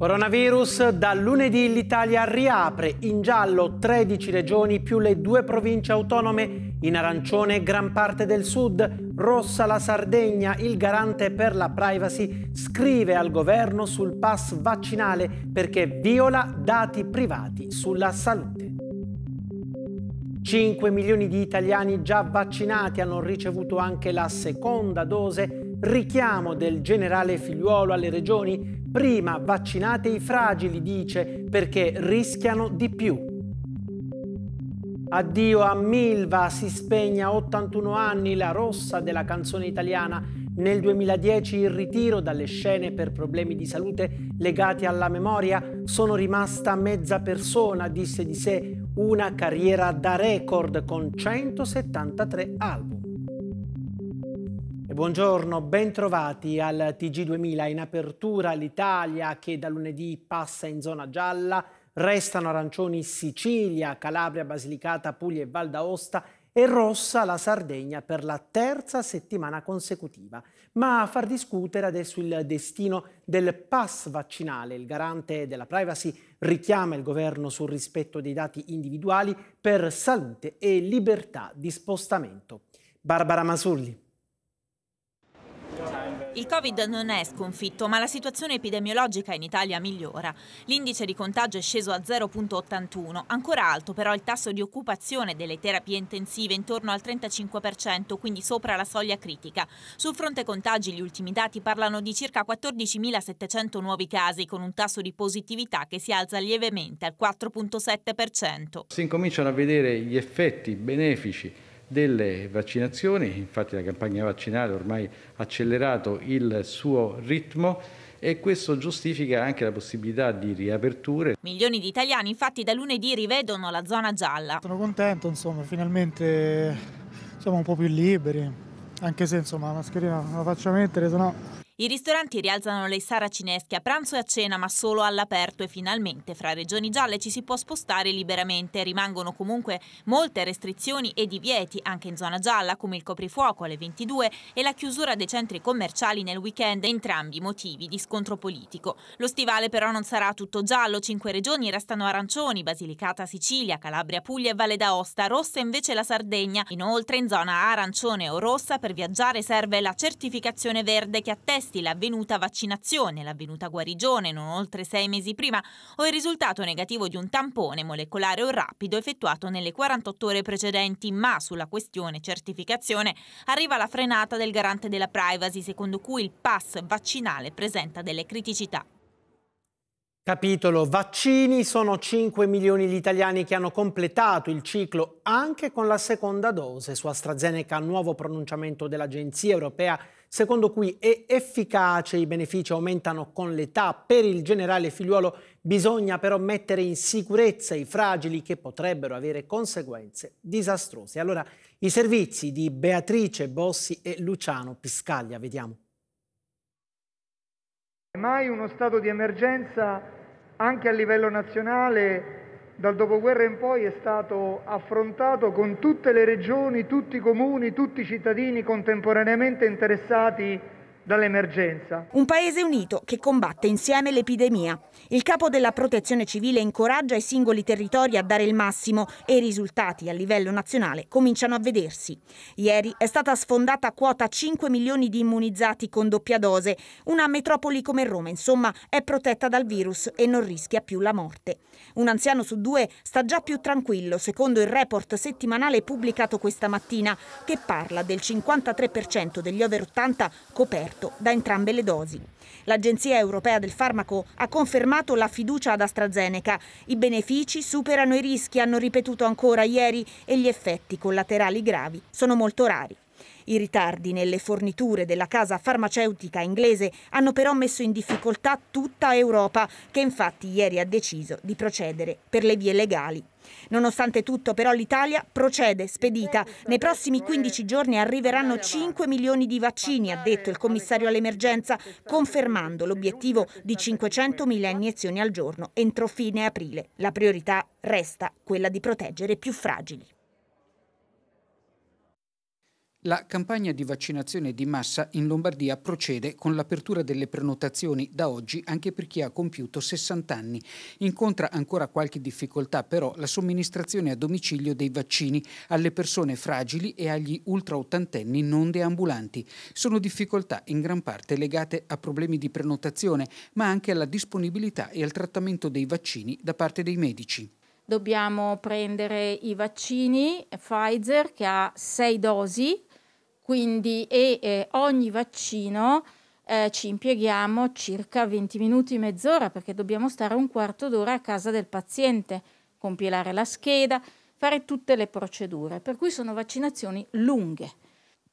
Coronavirus, da lunedì l'Italia riapre in giallo 13 regioni più le due province autonome, in arancione gran parte del sud, rossa la Sardegna, il garante per la privacy scrive al governo sul pass vaccinale perché viola dati privati sulla salute. 5 milioni di italiani già vaccinati hanno ricevuto anche la seconda dose, richiamo del generale figliuolo alle regioni Prima vaccinate i fragili, dice, perché rischiano di più. Addio a Milva, si spegne a 81 anni la rossa della canzone italiana. Nel 2010 il ritiro dalle scene per problemi di salute legati alla memoria. Sono rimasta mezza persona, disse di sé, una carriera da record con 173 album. Buongiorno, bentrovati al TG2000. In apertura l'Italia che da lunedì passa in zona gialla, restano arancioni Sicilia, Calabria, Basilicata, Puglia e Val d'Aosta e rossa la Sardegna per la terza settimana consecutiva. Ma a far discutere adesso il destino del pass vaccinale. Il garante della privacy richiama il governo sul rispetto dei dati individuali per salute e libertà di spostamento. Barbara Masulli. Il Covid non è sconfitto, ma la situazione epidemiologica in Italia migliora. L'indice di contagio è sceso a 0,81, ancora alto però il tasso di occupazione delle terapie intensive intorno al 35%, quindi sopra la soglia critica. Sul fronte contagi gli ultimi dati parlano di circa 14.700 nuovi casi, con un tasso di positività che si alza lievemente al 4,7%. Si incominciano a vedere gli effetti benefici delle vaccinazioni, infatti la campagna vaccinale ormai ha accelerato il suo ritmo e questo giustifica anche la possibilità di riaperture. Milioni di italiani infatti da lunedì rivedono la zona gialla. Sono contento, insomma, finalmente siamo un po' più liberi, anche se insomma la mascherina non la faccio mettere, sennò i ristoranti rialzano le saracinesche a pranzo e a cena, ma solo all'aperto e finalmente fra regioni gialle ci si può spostare liberamente. Rimangono comunque molte restrizioni e divieti anche in zona gialla, come il coprifuoco alle 22 e la chiusura dei centri commerciali nel weekend, entrambi motivi di scontro politico. Lo stivale però non sarà tutto giallo, cinque regioni restano arancioni, Basilicata, Sicilia, Calabria, Puglia e Valle d'Aosta, rossa invece la Sardegna. Inoltre in zona arancione o rossa per viaggiare serve la certificazione verde che attesta previsti l'avvenuta vaccinazione, l'avvenuta guarigione non oltre sei mesi prima o il risultato negativo di un tampone molecolare o rapido effettuato nelle 48 ore precedenti, ma sulla questione certificazione arriva la frenata del garante della privacy secondo cui il pass vaccinale presenta delle criticità. Capitolo Vaccini, sono 5 milioni gli italiani che hanno completato il ciclo anche con la seconda dose. Su AstraZeneca, nuovo pronunciamento dell'Agenzia Europea secondo cui è efficace, i benefici aumentano con l'età. Per il generale figliuolo bisogna però mettere in sicurezza i fragili che potrebbero avere conseguenze disastrose. Allora, i servizi di Beatrice Bossi e Luciano Piscaglia, vediamo. Mai uno stato di emergenza anche a livello nazionale dal dopoguerra in poi è stato affrontato con tutte le Regioni, tutti i Comuni, tutti i cittadini contemporaneamente interessati dall'emergenza. Un paese unito che combatte insieme l'epidemia. Il capo della protezione civile incoraggia i singoli territori a dare il massimo e i risultati a livello nazionale cominciano a vedersi. Ieri è stata sfondata quota 5 milioni di immunizzati con doppia dose. Una metropoli come Roma, insomma, è protetta dal virus e non rischia più la morte. Un anziano su due sta già più tranquillo, secondo il report settimanale pubblicato questa mattina, che parla del 53% degli over 80 coperti effetto da entrambe le dosi. L'Agenzia europea del farmaco ha confermato la fiducia ad AstraZeneca. I benefici superano i rischi, hanno ripetuto ancora ieri, e gli effetti collaterali gravi sono molto rari. I ritardi nelle forniture della casa farmaceutica inglese hanno però messo in difficoltà tutta Europa, che infatti ieri ha deciso di procedere per le vie legali. Nonostante tutto però l'Italia procede spedita. Nei prossimi 15 giorni arriveranno 5 milioni di vaccini, ha detto il commissario all'emergenza, confermando l'obiettivo di 500 mila iniezioni al giorno entro fine aprile. La priorità resta quella di proteggere i più fragili. La campagna di vaccinazione di massa in Lombardia procede con l'apertura delle prenotazioni da oggi anche per chi ha compiuto 60 anni. Incontra ancora qualche difficoltà però la somministrazione a domicilio dei vaccini alle persone fragili e agli ultraottantenni non deambulanti. Sono difficoltà in gran parte legate a problemi di prenotazione, ma anche alla disponibilità e al trattamento dei vaccini da parte dei medici dobbiamo prendere i vaccini Pfizer che ha sei dosi quindi e, eh, ogni vaccino eh, ci impieghiamo circa 20 minuti, mezz'ora, perché dobbiamo stare un quarto d'ora a casa del paziente, compilare la scheda, fare tutte le procedure. Per cui sono vaccinazioni lunghe.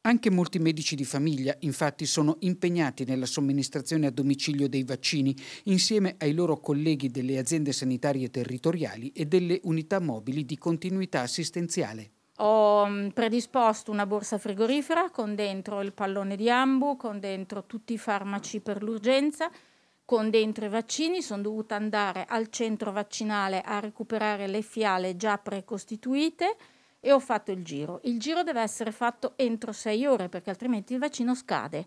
Anche molti medici di famiglia infatti sono impegnati nella somministrazione a domicilio dei vaccini insieme ai loro colleghi delle aziende sanitarie territoriali e delle unità mobili di continuità assistenziale. Ho mm, predisposto una borsa frigorifera con dentro il pallone di ambu, con dentro tutti i farmaci per l'urgenza, con dentro i vaccini. Sono dovuta andare al centro vaccinale a recuperare le fiale già precostituite e ho fatto il giro. Il giro deve essere fatto entro sei ore perché altrimenti il vaccino scade.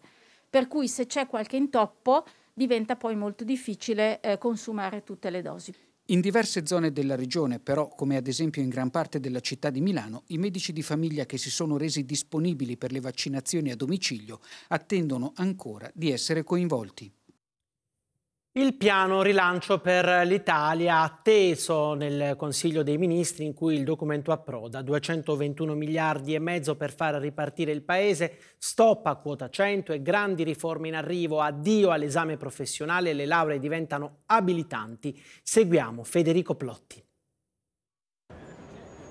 Per cui se c'è qualche intoppo diventa poi molto difficile eh, consumare tutte le dosi. In diverse zone della regione, però, come ad esempio in gran parte della città di Milano, i medici di famiglia che si sono resi disponibili per le vaccinazioni a domicilio attendono ancora di essere coinvolti. Il piano rilancio per l'Italia atteso nel Consiglio dei Ministri in cui il documento approda. 221 miliardi e mezzo per far ripartire il Paese, stop a quota 100 e grandi riforme in arrivo, addio all'esame professionale, le lauree diventano abilitanti. Seguiamo Federico Plotti.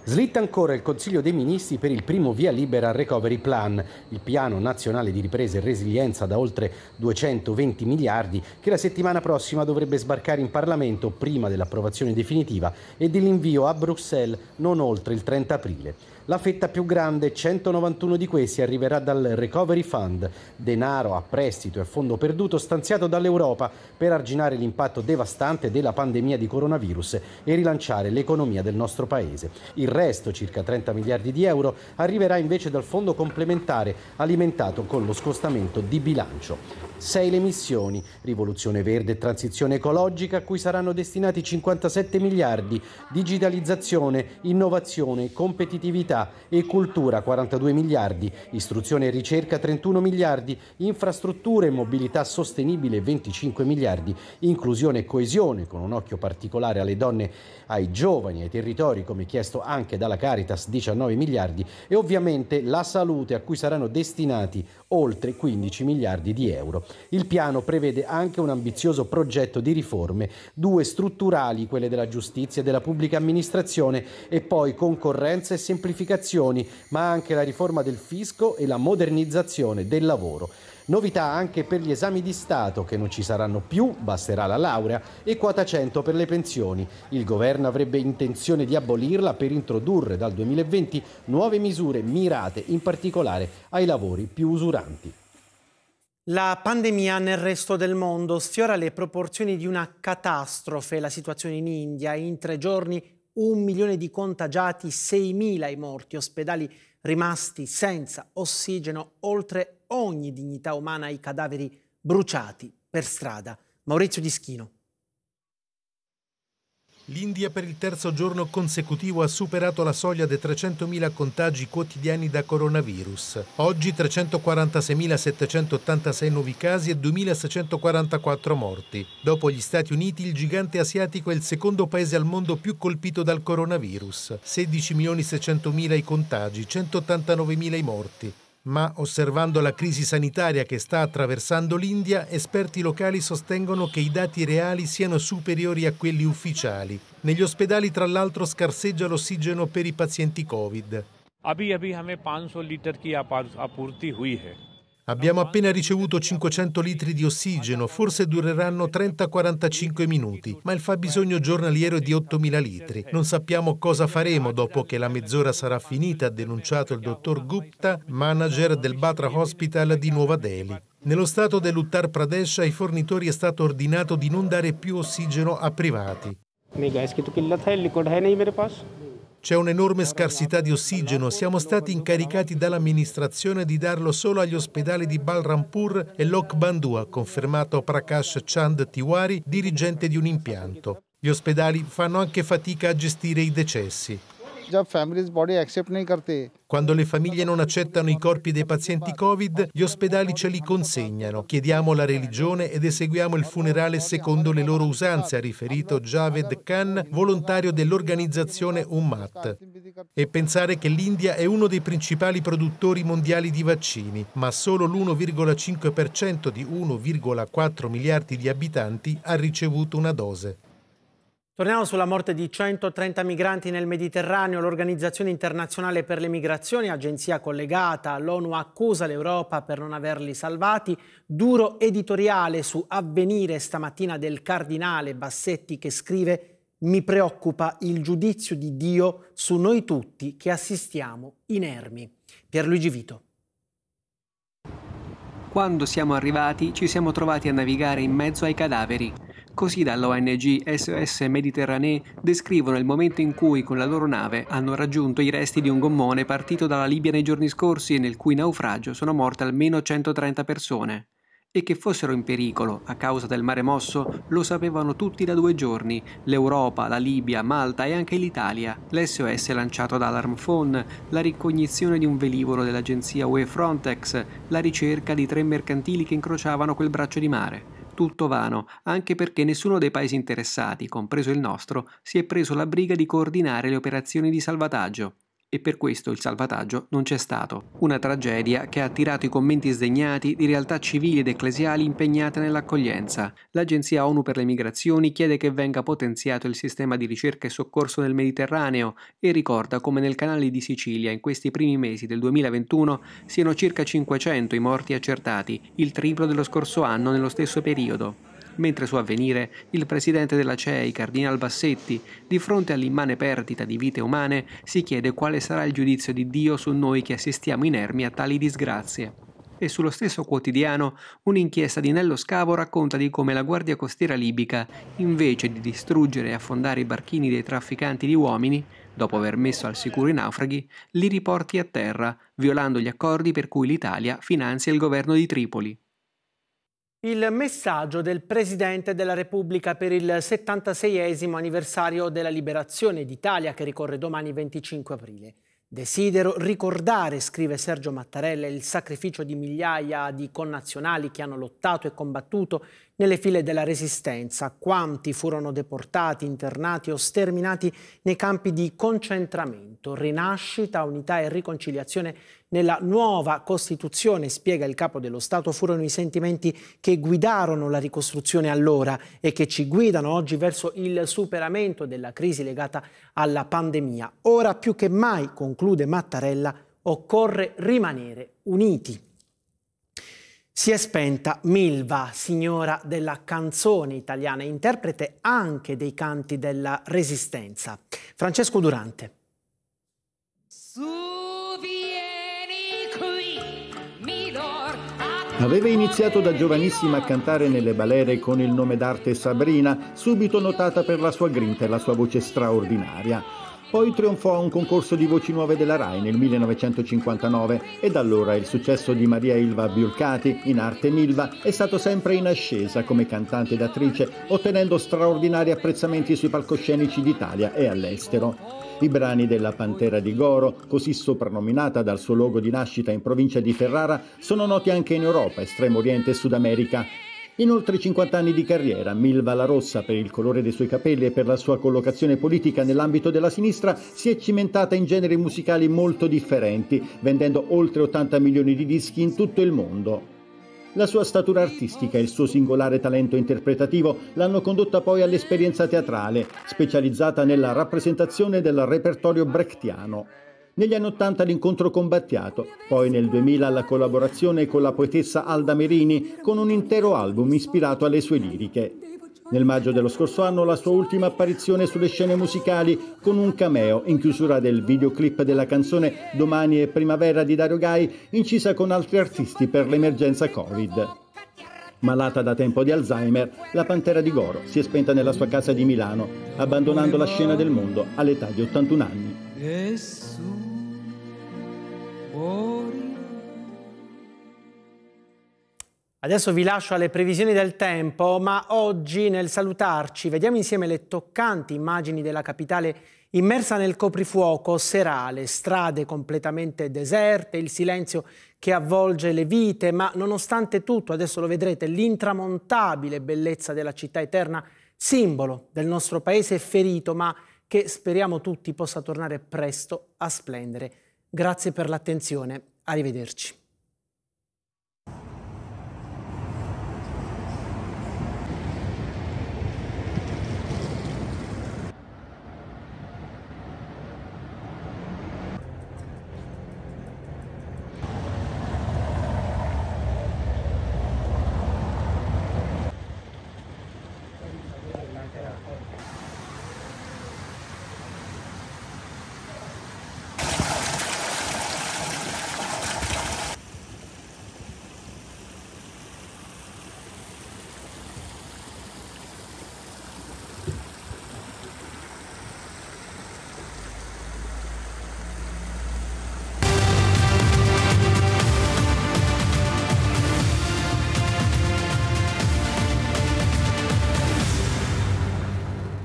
Slitta ancora il Consiglio dei Ministri per il primo via libera al Recovery Plan, il piano nazionale di ripresa e resilienza da oltre 220 miliardi che la settimana prossima dovrebbe sbarcare in Parlamento prima dell'approvazione definitiva e dell'invio a Bruxelles non oltre il 30 aprile. La fetta più grande, 191 di questi, arriverà dal Recovery Fund, denaro a prestito e a fondo perduto stanziato dall'Europa per arginare l'impatto devastante della pandemia di coronavirus e rilanciare l'economia del nostro paese. Il resto, circa 30 miliardi di euro, arriverà invece dal fondo complementare alimentato con lo scostamento di bilancio sei le missioni, rivoluzione verde e transizione ecologica a cui saranno destinati 57 miliardi, digitalizzazione, innovazione, competitività e cultura 42 miliardi, istruzione e ricerca 31 miliardi, infrastrutture e mobilità sostenibile 25 miliardi, inclusione e coesione con un occhio particolare alle donne, ai giovani, ai territori come chiesto anche dalla Caritas 19 miliardi e ovviamente la salute a cui saranno destinati oltre 15 miliardi di euro. Il piano prevede anche un ambizioso progetto di riforme, due strutturali, quelle della giustizia e della pubblica amministrazione, e poi concorrenza e semplificazioni, ma anche la riforma del fisco e la modernizzazione del lavoro. Novità anche per gli esami di Stato che non ci saranno più, basterà la laurea, e quota 100 per le pensioni. Il governo avrebbe intenzione di abolirla per introdurre dal 2020 nuove misure mirate in particolare ai lavori più usuranti. La pandemia nel resto del mondo sfiora le proporzioni di una catastrofe. La situazione in India, in tre giorni un milione di contagiati, 6.000 i morti, ospedali rimasti senza ossigeno, oltre ogni dignità umana i cadaveri bruciati per strada. Maurizio Di Schino. L'India per il terzo giorno consecutivo ha superato la soglia dei 300.000 contagi quotidiani da coronavirus. Oggi 346.786 nuovi casi e 2.644 morti. Dopo gli Stati Uniti, il gigante asiatico è il secondo paese al mondo più colpito dal coronavirus. 16.600.000 i contagi, 189.000 i morti. Ma osservando la crisi sanitaria che sta attraversando l'India, esperti locali sostengono che i dati reali siano superiori a quelli ufficiali. Negli ospedali tra l'altro scarseggia l'ossigeno per i pazienti Covid. Abhi abhi hame 500 liter ki apurti hui hai. Abbiamo appena ricevuto 500 litri di ossigeno, forse dureranno 30-45 minuti, ma il fabbisogno giornaliero è di 8.000 litri. Non sappiamo cosa faremo dopo che la mezz'ora sarà finita, ha denunciato il dottor Gupta, manager del Batra Hospital di Nuova Delhi. Nello stato dell'Uttar Pradesh ai fornitori è stato ordinato di non dare più ossigeno a privati. Mi c'è un'enorme scarsità di ossigeno, siamo stati incaricati dall'amministrazione di darlo solo agli ospedali di Balrampur e Lok Lokbandu, ha confermato Prakash Chand Tiwari, dirigente di un impianto. Gli ospedali fanno anche fatica a gestire i decessi. Quando le famiglie non accettano i corpi dei pazienti Covid, gli ospedali ce li consegnano. Chiediamo la religione ed eseguiamo il funerale secondo le loro usanze, ha riferito Javed Khan, volontario dell'organizzazione Ummat. E pensare che l'India è uno dei principali produttori mondiali di vaccini, ma solo l'1,5% di 1,4 miliardi di abitanti ha ricevuto una dose. Torniamo sulla morte di 130 migranti nel Mediterraneo. L'Organizzazione internazionale per le migrazioni, agenzia collegata all'ONU, accusa l'Europa per non averli salvati. Duro editoriale su avvenire stamattina del cardinale Bassetti che scrive Mi preoccupa il giudizio di Dio su noi tutti che assistiamo inermi. Pierluigi Vito. Quando siamo arrivati ci siamo trovati a navigare in mezzo ai cadaveri. Così dall'ONG SOS Mediterranee descrivono il momento in cui con la loro nave hanno raggiunto i resti di un gommone partito dalla Libia nei giorni scorsi e nel cui naufragio sono morte almeno 130 persone. E che fossero in pericolo a causa del mare mosso lo sapevano tutti da due giorni, l'Europa, la Libia, Malta e anche l'Italia. L'SOS lanciato da Alarm Phone, la ricognizione di un velivolo dell'agenzia UE Frontex, la ricerca di tre mercantili che incrociavano quel braccio di mare. Tutto vano, anche perché nessuno dei paesi interessati, compreso il nostro, si è preso la briga di coordinare le operazioni di salvataggio e per questo il salvataggio non c'è stato. Una tragedia che ha attirato i commenti sdegnati di realtà civili ed ecclesiali impegnate nell'accoglienza. L'Agenzia ONU per le Migrazioni chiede che venga potenziato il sistema di ricerca e soccorso nel Mediterraneo e ricorda come nel canale di Sicilia in questi primi mesi del 2021 siano circa 500 i morti accertati, il triplo dello scorso anno nello stesso periodo mentre su avvenire il presidente della CEI, Cardinal Bassetti, di fronte all'immane perdita di vite umane, si chiede quale sarà il giudizio di Dio su noi che assistiamo inermi a tali disgrazie e sullo stesso quotidiano un'inchiesta di Nello Scavo racconta di come la Guardia Costiera libica, invece di distruggere e affondare i barchini dei trafficanti di uomini, dopo aver messo al sicuro i naufraghi, li riporti a terra, violando gli accordi per cui l'Italia finanzia il governo di Tripoli. Il messaggio del Presidente della Repubblica per il 76 anniversario della liberazione d'Italia che ricorre domani 25 aprile. Desidero ricordare, scrive Sergio Mattarella, il sacrificio di migliaia di connazionali che hanno lottato e combattuto nelle file della resistenza, quanti furono deportati, internati o sterminati nei campi di concentramento. Rinascita, unità e riconciliazione nella nuova Costituzione, spiega il capo dello Stato, furono i sentimenti che guidarono la ricostruzione allora e che ci guidano oggi verso il superamento della crisi legata alla pandemia. Ora più che mai, conclude Mattarella, occorre rimanere uniti. Si è spenta Milva, signora della canzone italiana, interprete anche dei canti della Resistenza. Francesco Durante. Aveva iniziato da giovanissima a cantare nelle balere con il nome d'arte Sabrina, subito notata per la sua grinta e la sua voce straordinaria. Poi trionfò a un concorso di voci nuove della RAI nel 1959 e da allora il successo di Maria Ilva Biulcati in arte Milva è stato sempre in ascesa come cantante ed attrice, ottenendo straordinari apprezzamenti sui palcoscenici d'Italia e all'estero. I brani della Pantera di Goro, così soprannominata dal suo luogo di nascita in provincia di Ferrara, sono noti anche in Europa, Estremo Oriente e Sud America, in oltre 50 anni di carriera, Milva La Rossa, per il colore dei suoi capelli e per la sua collocazione politica nell'ambito della sinistra, si è cimentata in generi musicali molto differenti, vendendo oltre 80 milioni di dischi in tutto il mondo. La sua statura artistica e il suo singolare talento interpretativo l'hanno condotta poi all'esperienza teatrale, specializzata nella rappresentazione del repertorio brechtiano negli anni 80 l'incontro con Battiato, poi nel 2000 la collaborazione con la poetessa Alda Merini con un intero album ispirato alle sue liriche. Nel maggio dello scorso anno la sua ultima apparizione sulle scene musicali con un cameo in chiusura del videoclip della canzone Domani è primavera di Dario Gai incisa con altri artisti per l'emergenza Covid. Malata da tempo di Alzheimer, la Pantera di Goro si è spenta nella sua casa di Milano, abbandonando la scena del mondo all'età di 81 anni. Adesso vi lascio alle previsioni del tempo, ma oggi nel salutarci vediamo insieme le toccanti immagini della capitale immersa nel coprifuoco serale, strade completamente deserte, il silenzio che avvolge le vite, ma nonostante tutto, adesso lo vedrete, l'intramontabile bellezza della città eterna, simbolo del nostro paese ferito, ma che speriamo tutti possa tornare presto a splendere. Grazie per l'attenzione, arrivederci.